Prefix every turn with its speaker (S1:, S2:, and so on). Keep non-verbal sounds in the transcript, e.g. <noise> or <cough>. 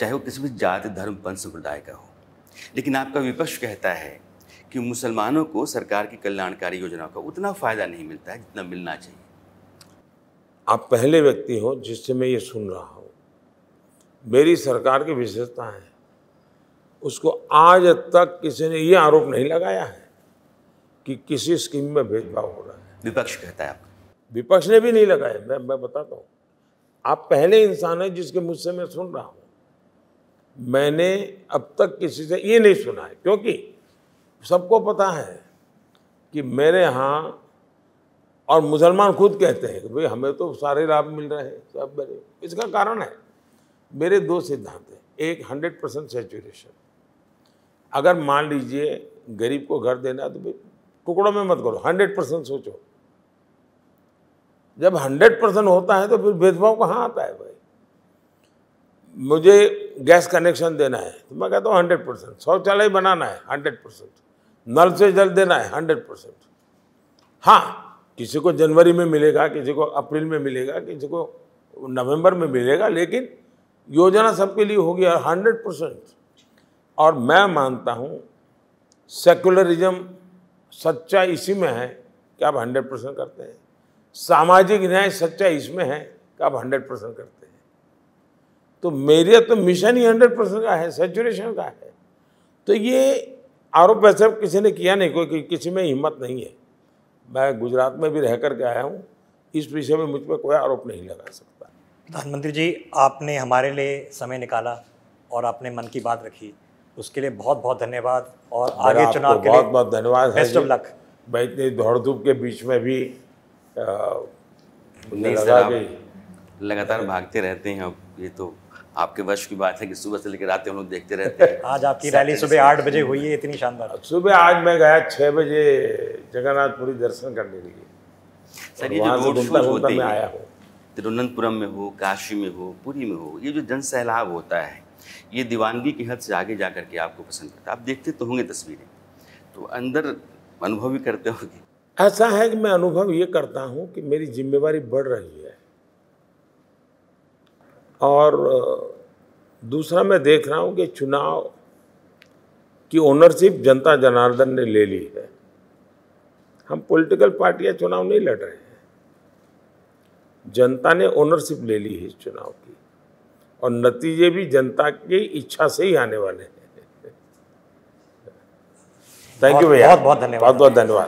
S1: चाहे वो किसी भी जाति धर्म पंथ संप्रदाय का हो लेकिन आपका विपक्ष कहता है कि मुसलमानों को सरकार की कल्याणकारी योजनाओं का उतना फ़ायदा नहीं मिलता है जितना मिलना चाहिए
S2: आप पहले व्यक्ति हो जिससे मैं ये सुन रहा हूँ मेरी सरकार की विशेषता है उसको आज तक किसी ने ये आरोप नहीं लगाया है कि किसी स्कीम में भेदभाव हो रहा है विपक्ष कहता है आप विपक्ष ने भी नहीं लगाया मैं मैं बताता हूँ आप पहले इंसान है जिसके मुझसे मैं सुन रहा हूँ मैंने अब तक किसी से ये नहीं सुना है क्योंकि सबको पता है कि मेरे यहाँ और मुसलमान खुद कहते हैं कि भाई हमें तो सारे लाभ मिल रहे हैं सब मेरे इसका कारण है मेरे दो सिद्धांत हैं एक हंड्रेड परसेंट सेचुरेशन अगर मान लीजिए गरीब को घर देना है तो भाई टुकड़ों में मत करो हंड्रेड परसेंट सोचो जब हंड्रेड परसेंट होता है तो फिर भेदभाव कहाँ आता है भाई मुझे गैस कनेक्शन देना है तो मैं कहता हूँ हंड्रेड परसेंट शौचालय बनाना है हंड्रेड परसेंट नल से जल देना है हंड्रेड परसेंट हाँ किसी को जनवरी में मिलेगा किसी को अप्रैल में मिलेगा किसी को नवंबर में मिलेगा लेकिन योजना सबके लिए होगी और हंड्रेड परसेंट और मैं मानता हूँ सेकुलरिज्म सच्चा इसी में है कि आप हंड्रेड परसेंट करते हैं सामाजिक न्याय सच्चा इसमें है कि आप हंड्रेड परसेंट करते हैं तो मेरा तो मिशन ही हंड्रेड परसेंट का है सेचुरेशन का है तो ये आरोप वैसे किसी ने किया नहीं कोई कि, किसी में हिम्मत नहीं है मैं गुजरात में भी रह कर के आया हूँ इस विषय में मुझ पर कोई आरोप नहीं लगा सकता प्रधानमंत्री जी आपने हमारे लिए समय निकाला और आपने मन की बात रखी उसके लिए बहुत बहुत धन्यवाद और आगे चुनाव के बहुत लिए बहुत धन्यवाद बेस्ट ऑफ लक भाई इतनी दौड़ धूप के बीच में भी
S1: लगातार भागते रहते हैं अब ये तो आपके वश की बात है कि सुबह से लेकर रात हम लोग देखते रहते हैं आज आपकी रैली सुबह आठ बजे हुई है
S2: इतनी शानदार सुबह आज मैं गया छः बजे जगन्नाथपुरी दर्शन करने के लिए सर ये जो रोड होते हैं
S1: तिरुवनंतपुरम में हो काशी में हो पुरी में हो ये जो जन सैलाब होता है ये दीवानगी की हद से आगे जा करके आपको पसंद करता है आप देखते तो होंगे तस्वीरें तो अंदर अनुभव भी करते होंगे
S2: ऐसा है कि मैं अनुभव ये करता हूँ कि मेरी जिम्मेवारी बढ़ रही है और दूसरा मैं देख रहा हूँ कि चुनाव की ओनरशिप जनता जनार्दन ने ले ली है हम पॉलिटिकल पार्टियां चुनाव नहीं लड़ रहे हैं जनता ने ओनरशिप ले ली है इस चुनाव की और नतीजे भी जनता की इच्छा से ही आने वाले हैं थैंक <laughs> यू भैया बहुत बहुत धन्यवाद बहुत बहुत धन्यवाद